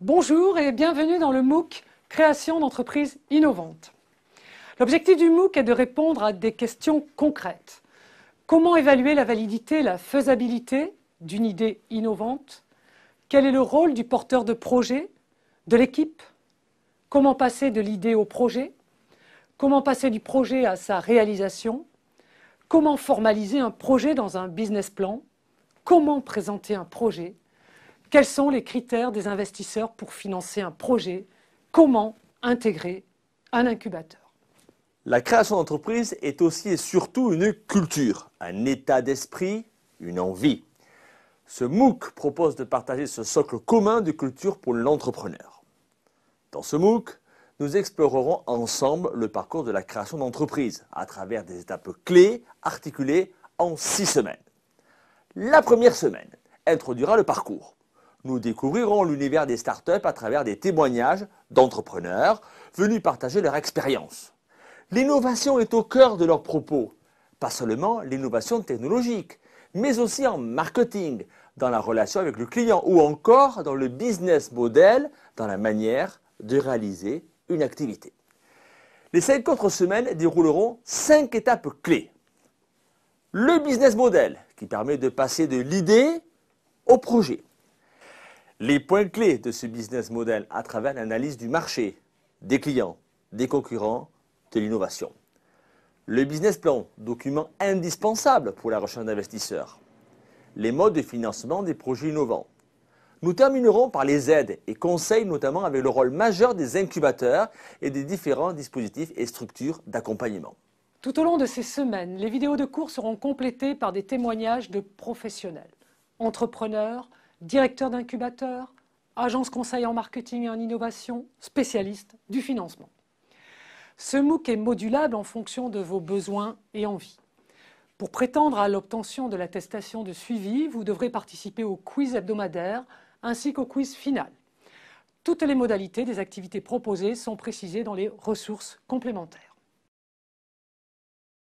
Bonjour et bienvenue dans le MOOC Création d'entreprises innovantes. L'objectif du MOOC est de répondre à des questions concrètes. Comment évaluer la validité, la faisabilité d'une idée innovante Quel est le rôle du porteur de projet, de l'équipe Comment passer de l'idée au projet Comment passer du projet à sa réalisation Comment formaliser un projet dans un business plan comment présenter un projet, quels sont les critères des investisseurs pour financer un projet, comment intégrer un incubateur. La création d'entreprise est aussi et surtout une culture, un état d'esprit, une envie. Ce MOOC propose de partager ce socle commun de culture pour l'entrepreneur. Dans ce MOOC, nous explorerons ensemble le parcours de la création d'entreprise à travers des étapes clés articulées en six semaines. La première semaine introduira le parcours. Nous découvrirons l'univers des startups à travers des témoignages d'entrepreneurs venus partager leur expérience. L'innovation est au cœur de leurs propos, pas seulement l'innovation technologique, mais aussi en marketing, dans la relation avec le client ou encore dans le business model, dans la manière de réaliser une activité. Les cinq autres semaines dérouleront cinq étapes clés le business model qui permet de passer de l'idée au projet. Les points clés de ce business model à travers l'analyse du marché, des clients, des concurrents, de l'innovation. Le business plan, document indispensable pour la recherche d'investisseurs. Les modes de financement des projets innovants. Nous terminerons par les aides et conseils, notamment avec le rôle majeur des incubateurs et des différents dispositifs et structures d'accompagnement. Tout au long de ces semaines, les vidéos de cours seront complétées par des témoignages de professionnels, entrepreneurs, directeurs d'incubateurs, agences conseil en marketing et en innovation, spécialistes du financement. Ce MOOC est modulable en fonction de vos besoins et envies. Pour prétendre à l'obtention de l'attestation de suivi, vous devrez participer au quiz hebdomadaire ainsi qu'au quiz final. Toutes les modalités des activités proposées sont précisées dans les ressources complémentaires.